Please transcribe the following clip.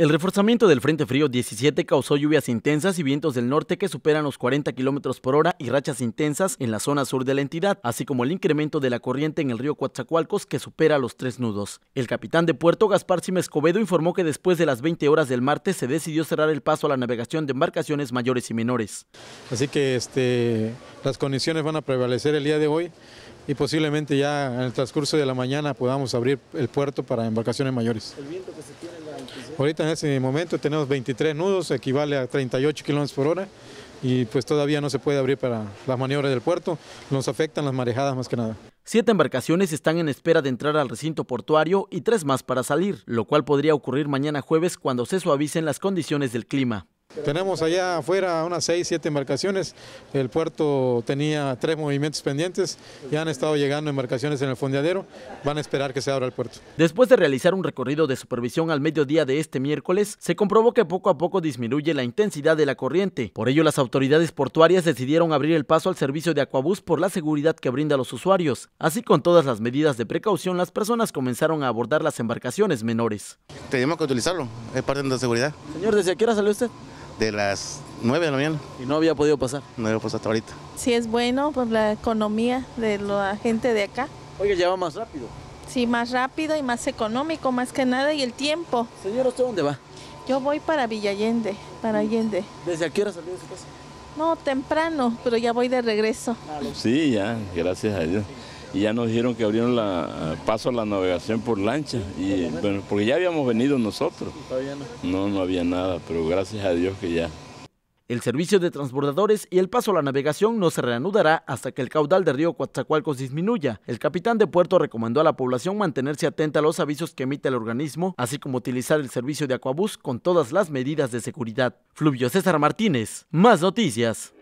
El reforzamiento del Frente Frío 17 causó lluvias intensas y vientos del norte que superan los 40 kilómetros por hora y rachas intensas en la zona sur de la entidad, así como el incremento de la corriente en el río Coatzacoalcos que supera los tres nudos. El capitán de puerto Gaspar Sim Escobedo informó que después de las 20 horas del martes se decidió cerrar el paso a la navegación de embarcaciones mayores y menores. Así que este, las condiciones van a prevalecer el día de hoy y posiblemente ya en el transcurso de la mañana podamos abrir el puerto para embarcaciones mayores. se Ahorita en ese momento tenemos 23 nudos, equivale a 38 kilómetros por hora y pues todavía no se puede abrir para las maniobras del puerto, nos afectan las marejadas más que nada. Siete embarcaciones están en espera de entrar al recinto portuario y tres más para salir, lo cual podría ocurrir mañana jueves cuando se suavicen las condiciones del clima. Tenemos allá afuera unas 6, 7 embarcaciones. El puerto tenía tres movimientos pendientes. Ya han estado llegando embarcaciones en el fondeadero. Van a esperar que se abra el puerto. Después de realizar un recorrido de supervisión al mediodía de este miércoles, se comprobó que poco a poco disminuye la intensidad de la corriente. Por ello, las autoridades portuarias decidieron abrir el paso al servicio de Aquabús por la seguridad que brinda a los usuarios. Así, con todas las medidas de precaución, las personas comenzaron a abordar las embarcaciones menores. Tenemos que utilizarlo. Es parte de la seguridad. Señor, ¿desde aquí hora salió usted? de las 9 de la mañana. ¿Y no había podido pasar? No había pasado hasta ahorita. Sí, es bueno por pues, la economía de la gente de acá. oye ya va más rápido. Sí, más rápido y más económico, más que nada, y el tiempo. Señora, ¿usted dónde va? Yo voy para Villallende, para mm. Allende. ¿Desde aquí qué hora salió de su casa? No, temprano, pero ya voy de regreso. Ah, sí, ya, gracias a Dios y ya nos dijeron que abrieron la, paso a la navegación por lancha, y bueno, porque ya habíamos venido nosotros. No, no había nada, pero gracias a Dios que ya. El servicio de transbordadores y el paso a la navegación no se reanudará hasta que el caudal del río Coatzacoalcos disminuya. El capitán de puerto recomendó a la población mantenerse atenta a los avisos que emite el organismo, así como utilizar el servicio de Aquabús con todas las medidas de seguridad. Fluvio César Martínez, más noticias.